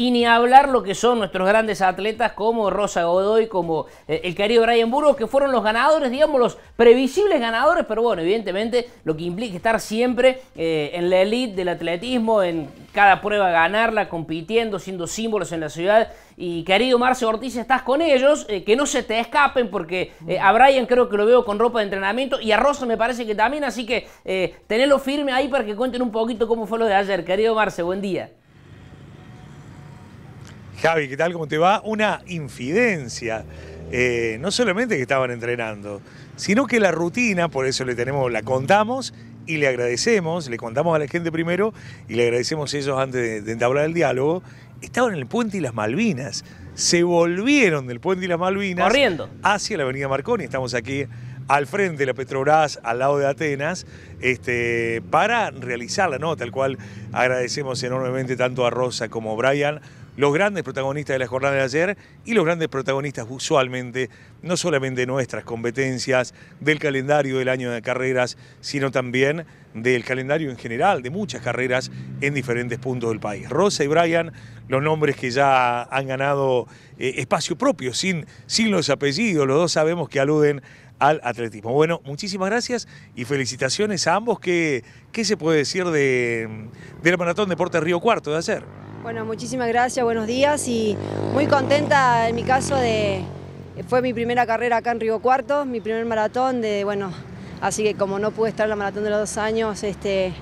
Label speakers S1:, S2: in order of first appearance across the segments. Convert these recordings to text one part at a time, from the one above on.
S1: Y ni hablar lo que son nuestros grandes atletas como Rosa Godoy, como eh, el querido Brian Burgos, que fueron los ganadores, digamos, los previsibles ganadores, pero bueno, evidentemente lo que implica estar siempre eh, en la elite del atletismo, en cada prueba ganarla, compitiendo, siendo símbolos en la ciudad. Y querido Marce Ortiz, estás con ellos, eh, que no se te escapen, porque a Brian creo que lo veo con ropa de entrenamiento y a Rosa me parece que también, así que tenerlo firme ahí para que cuenten un poquito cómo fue lo de ayer. Querido Marce, buen día.
S2: Javi, ¿qué tal? ¿Cómo te va? Una infidencia. Eh, no solamente que estaban entrenando, sino que la rutina, por eso le tenemos, la contamos y le agradecemos, le contamos a la gente primero y le agradecemos a ellos antes de, entablar el diálogo, estaban en el puente y las Malvinas. Se volvieron del puente y las Malvinas Corriendo. hacia la avenida Marconi. Estamos aquí al frente de la Petrobras, al lado de Atenas, este, para realizar la nota, al cual agradecemos enormemente tanto a Rosa como a Brian los grandes protagonistas de la jornada de ayer y los grandes protagonistas usualmente, no solamente de nuestras competencias, del calendario del año de carreras, sino también del calendario en general, de muchas carreras en diferentes puntos del país. Rosa y Brian, los nombres que ya han ganado eh, espacio propio, sin, sin los apellidos, los dos sabemos que aluden al atletismo. Bueno, muchísimas gracias y felicitaciones a ambos. ¿Qué, qué se puede decir de, del Maratón Deporte Río Cuarto de ayer?
S3: Bueno, muchísimas gracias, buenos días y muy contenta en mi caso de... Fue mi primera carrera acá en Río Cuarto, mi primer maratón de, bueno, así que como no pude estar en la maratón de los dos años, este,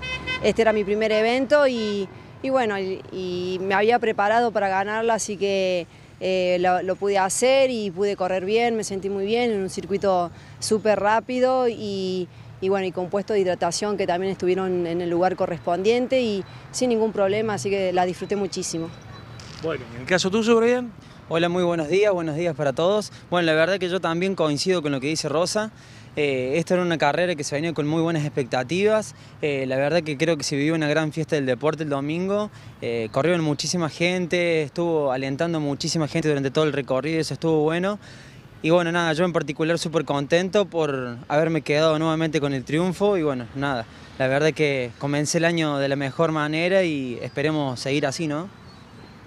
S3: este era mi primer evento y, bueno, y, me había preparado para ganarla, así que eh, lo, pude hacer y pude correr bien, me sentí muy bien en un circuito súper rápido y y bueno, y compuesto de hidratación que también estuvieron en el lugar correspondiente y sin ningún problema, así que la disfruté muchísimo.
S4: Bueno, ¿en el caso tuyo, Brian? Hola, muy buenos días, buenos días para todos. Bueno, la verdad que yo también coincido con lo que dice Rosa. Eh, esta era una carrera que se venía con muy buenas expectativas. Eh, la verdad que creo que se vivió una gran fiesta del deporte el domingo. Eh, corrieron muchísima gente, estuvo alentando muchísima gente durante todo el recorrido, eso estuvo bueno. Y bueno, nada, yo en particular súper contento por haberme quedado nuevamente con el triunfo y bueno, nada, la verdad es que comencé el año de la mejor manera y esperemos seguir así, ¿no?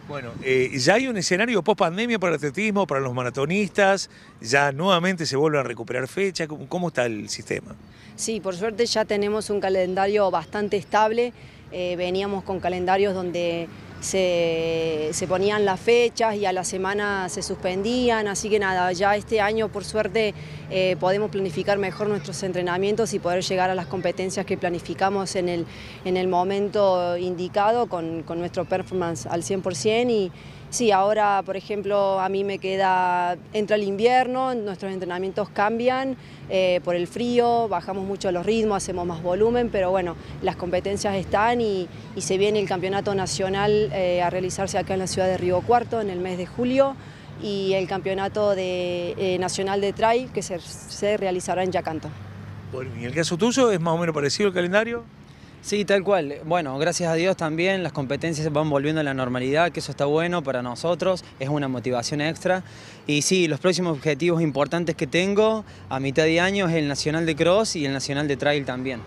S2: Bueno, eh, ya hay un escenario post pandemia para el atletismo, para los maratonistas, ya nuevamente se vuelven a recuperar fechas ¿cómo, está el sistema?
S3: Sí, por suerte ya tenemos un calendario bastante estable, eh, veníamos con calendarios donde se, ponían las fechas y a la semana se suspendían, así que nada, ya este año por suerte eh, podemos planificar mejor nuestros entrenamientos y poder llegar a las competencias que planificamos en el, en el momento indicado con, nuestro performance al 100% y, Sí, ahora, por ejemplo, a mí me queda, entra el invierno, nuestros entrenamientos cambian eh, por el frío, bajamos mucho los ritmos, hacemos más volumen, pero bueno, las competencias están y, se viene el campeonato nacional eh, a realizarse acá en la ciudad de Río Cuarto en el mes de julio y el campeonato de, eh, nacional de trail que se, realizará en Yacanto.
S2: Bueno, ¿y el caso tuyo es más o menos parecido el calendario?
S4: Sí, tal cual. Bueno, gracias a Dios también las competencias van volviendo a la normalidad, que eso está bueno para nosotros, es una motivación extra. Y sí, los próximos objetivos importantes que tengo a mitad de año es el Nacional de Cross y el Nacional de Trail también.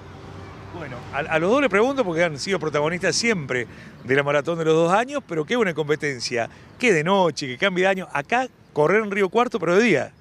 S2: Bueno, a, los dos le pregunto porque han sido protagonistas siempre de la maratón de los dos años, pero qué buena competencia, qué de noche, que cambio de año. Acá correr en Río Cuarto, pero de día.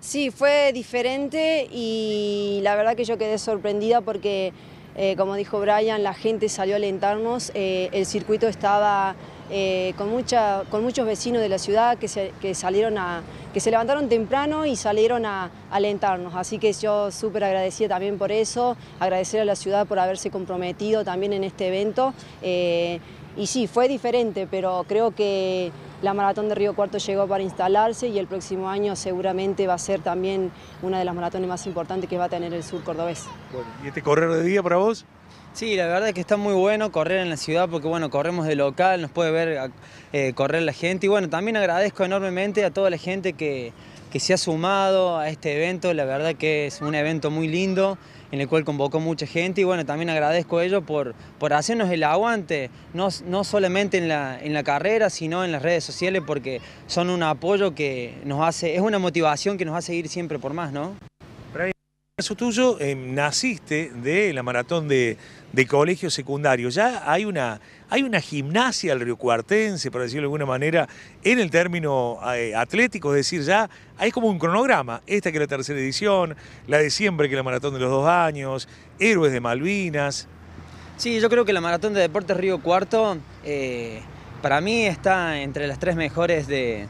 S3: Sí, fue diferente y la verdad que yo quedé sorprendida porque eh, como dijo Brian, la gente salió a alentarnos, eh, el circuito estaba eh, con, mucha, con muchos vecinos de la ciudad que se, salieron a, que se levantaron temprano y salieron a, a alentarnos. Así que yo súper agradecida también por eso, agradecer a la ciudad por haberse comprometido también en este evento. y sí, fue diferente, pero creo que la maratón de Río Cuarto llegó para instalarse y el próximo año seguramente va a ser también una de las maratones más importantes que va a tener el sur cordobés.
S2: ¿y este correr de día para vos?
S4: Sí, la verdad es que está muy bueno correr en la ciudad porque bueno, corremos de local, nos puede ver eh, correr la gente y bueno, también agradezco enormemente a toda la gente que, que se ha sumado a este evento, la verdad que es un evento muy lindo en el cual convocó mucha gente y bueno, también agradezco a ellos por, hacernos el aguante, no, no solamente en la, en la carrera, sino en las redes sociales, porque son un apoyo que nos hace, es una motivación que nos hace ir
S2: siempre por más, ¿no? caso tuyo, eh, naciste de la maratón de, colegio secundario. Ya hay una, hay una gimnasia al río Cuartense, por decirlo de alguna manera, en el término eh, atlético, es decir, ya hay como un cronograma. Esta que es la tercera edición, la de siempre que es la maratón de los dos años, Héroes de Malvinas. Sí, yo creo que la maratón de deportes Río Cuarto eh, para mí
S4: está entre las tres mejores de,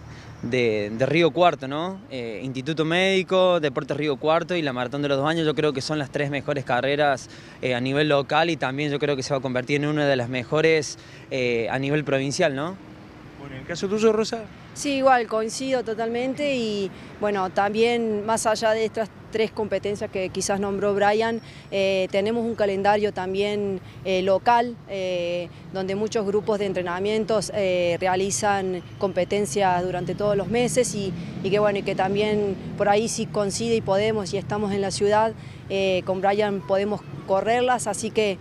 S4: de, Río Cuarto, ¿no? Eh, Instituto Médico, Deportes Río Cuarto y la Maratón de los Dos Años, yo creo que son las tres mejores carreras eh, a nivel local y también yo creo que se va a convertir en una de las mejores eh, a nivel provincial, ¿no?
S2: Bueno, en el caso tuyo, Rosa.
S3: Sí, igual, coincido totalmente y bueno, también más allá de estas tres competencias que quizás nombró Brian, eh, tenemos un calendario también eh, local eh, donde muchos grupos de entrenamientos realizan competencias durante todos los meses y, que bueno, y que también por ahí si coincide y podemos y estamos en la ciudad, con Brian podemos correrlas, así que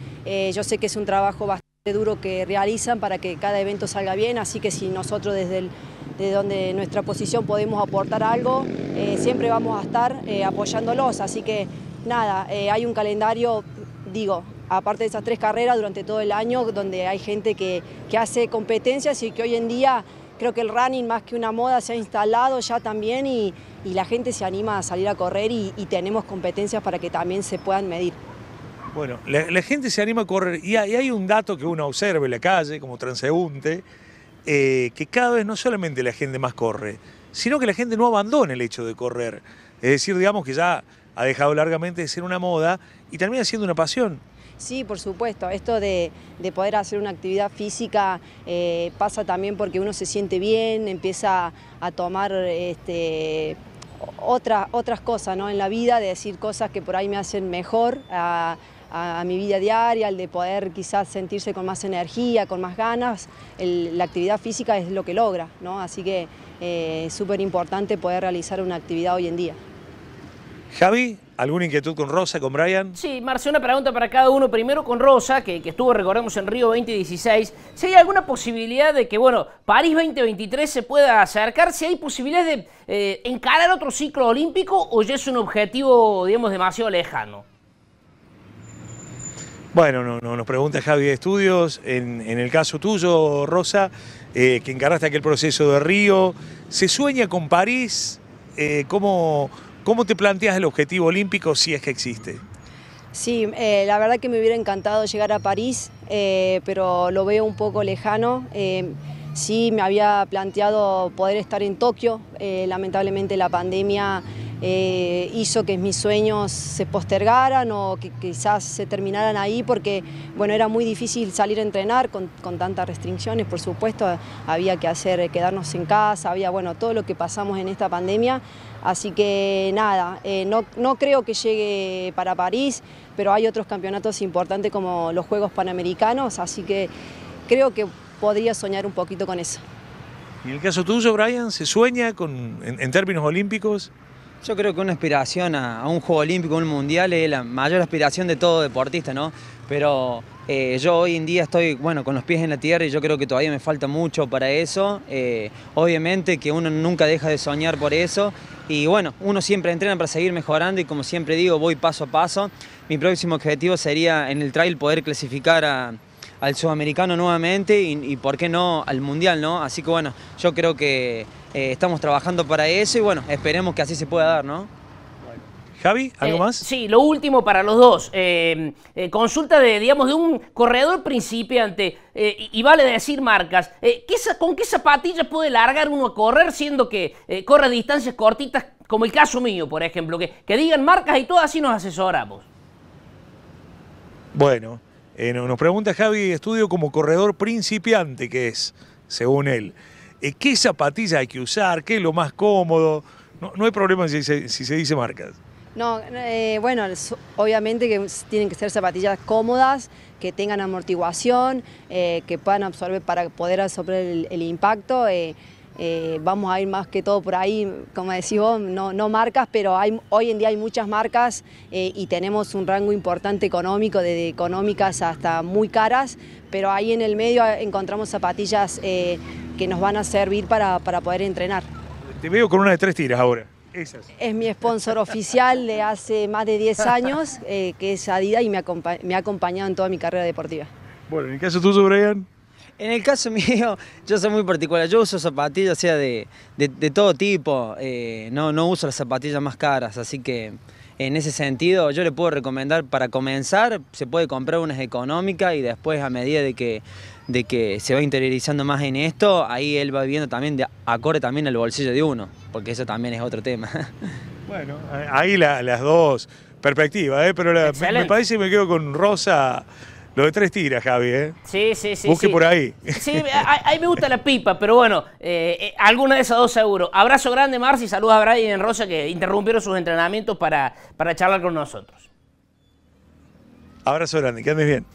S3: yo sé que es un trabajo bastante duro que realizan para que cada evento salga bien, así que si nosotros desde el de donde nuestra posición podemos aportar algo, eh, siempre vamos a estar eh, apoyándolos. Así que nada, eh, hay un calendario, digo, aparte de esas tres carreras durante todo el año, donde hay gente que, hace competencias y que hoy en día creo que el running más que una moda se ha instalado ya también y, la gente se anima a salir a correr y, tenemos competencias para que también se puedan medir.
S2: Bueno, la, gente se anima a correr y hay, y hay un dato que uno observa en la calle como transeúnte, eh, que cada vez no solamente la gente más corre, sino que la gente no abandona el hecho de correr. Es decir, digamos que ya ha dejado largamente de ser una moda y termina siendo una pasión.
S3: Sí, por supuesto. Esto de, poder hacer una actividad física eh, pasa también porque uno se siente bien, empieza a tomar este, otras cosas ¿no? en la vida, de decir cosas que por ahí me hacen mejor, a, mi vida diaria, el de poder quizás sentirse con más energía, con más ganas, la actividad física es lo que logra, ¿no? Así que eh, es súper importante poder realizar una actividad hoy en día.
S2: Javi, ¿alguna inquietud con Rosa, con Brian?
S1: Sí, Marce, una pregunta para cada uno. Primero con Rosa, que, estuvo, recordemos, en Río 2016. Si hay alguna posibilidad de que, bueno, París 2023 se pueda acercar, si hay posibilidad de eh, encarar otro ciclo olímpico o ya es un objetivo, digamos, demasiado lejano.
S2: Bueno, no, nos pregunta Javi de Estudios, en, el caso tuyo, Rosa, eh, que encaraste aquel proceso de Río, ¿se sueña con París? Eh, ¿cómo, te planteas el objetivo olímpico si es que existe?
S3: Sí, eh, la verdad que me hubiera encantado llegar a París, pero lo veo un poco lejano. sí, me había planteado poder estar en Tokio, lamentablemente la pandemia eh, hizo que mis sueños se postergaran o que quizás se terminaran ahí porque bueno, era muy difícil salir a entrenar con, tantas restricciones, por supuesto, había que hacer, quedarnos en casa, había bueno, todo lo que pasamos en esta pandemia. Así que nada, eh, no, creo que llegue para París, pero hay otros campeonatos importantes como los Juegos Panamericanos, así que creo que podría soñar un poquito con eso.
S2: ¿Y el caso tuyo, Brian, se sueña en términos olímpicos? Yo creo que
S4: una aspiración a, un Juego Olímpico, un Mundial, es la mayor aspiración de todo deportista, ¿no? Pero eh, yo hoy en día estoy, bueno, con los pies en la tierra y yo creo que todavía me falta mucho para eso. Eh, obviamente que uno nunca deja de soñar por eso. Y bueno, uno siempre entrena para seguir mejorando y como siempre digo, voy paso a paso. Mi próximo objetivo sería en el trail poder clasificar a al sudamericano nuevamente y, por qué no al mundial, ¿no? Así que bueno, yo creo que eh, estamos trabajando para eso y bueno, esperemos que así se pueda dar, ¿no?
S1: Javi, ¿algo eh, más? Sí, lo último para los dos. Eh, consulta de, digamos, de un corredor principiante, y, vale decir marcas, ¿con qué zapatillas puede largar uno a correr siendo que corre distancias cortitas, como el caso mío, por ejemplo? Que, que digan marcas y todo así nos asesoramos.
S2: Bueno, eh, nos pregunta Javi Estudio como corredor principiante que es, según él. Eh, ¿Qué zapatillas hay que usar? ¿Qué es lo más cómodo? No, hay problema si se, dice marcas.
S3: No, eh, bueno, obviamente que tienen que ser zapatillas cómodas, que tengan amortiguación, que puedan absorber para poder absorber el impacto. Eh, vamos a ir más que todo por ahí, como decís vos, no, marcas, pero hoy en día hay muchas marcas eh, y tenemos un rango importante económico, desde económicas hasta muy caras, pero ahí en el medio eh, encontramos zapatillas que nos van a servir para, poder entrenar.
S2: Te veo con una de tres tiras ahora. Es
S3: mi sponsor oficial de hace más de 10 años, que es Adidas y me, ha acompañado en toda mi carrera deportiva.
S4: Bueno, en el caso tú, Brian. En el caso mío, yo soy muy particular. Yo uso zapatillas, sea, de, todo tipo. Eh, no, no uso las zapatillas más caras, así que en ese sentido yo le puedo recomendar para comenzar, se puede comprar unas económicas y después a medida de que, de que se va interiorizando más en esto, ahí él va viendo también, de, acorde también al bolsillo de uno, porque eso también es otro tema.
S3: Bueno,
S2: ahí las dos perspectivas, ¿eh? pero me parece que me quedo con Rosa lo de tres tiras, Javi, ¿eh?
S1: Sí, sí, sí. Busque por ahí. Sí, ahí me gusta la pipa, pero bueno, eh, eh, alguna de esas dos seguro. Abrazo grande, Marci. Saludos a Brian Rosa que interrumpieron sus entrenamientos para, para charlar con nosotros.
S2: Abrazo grande, que bien.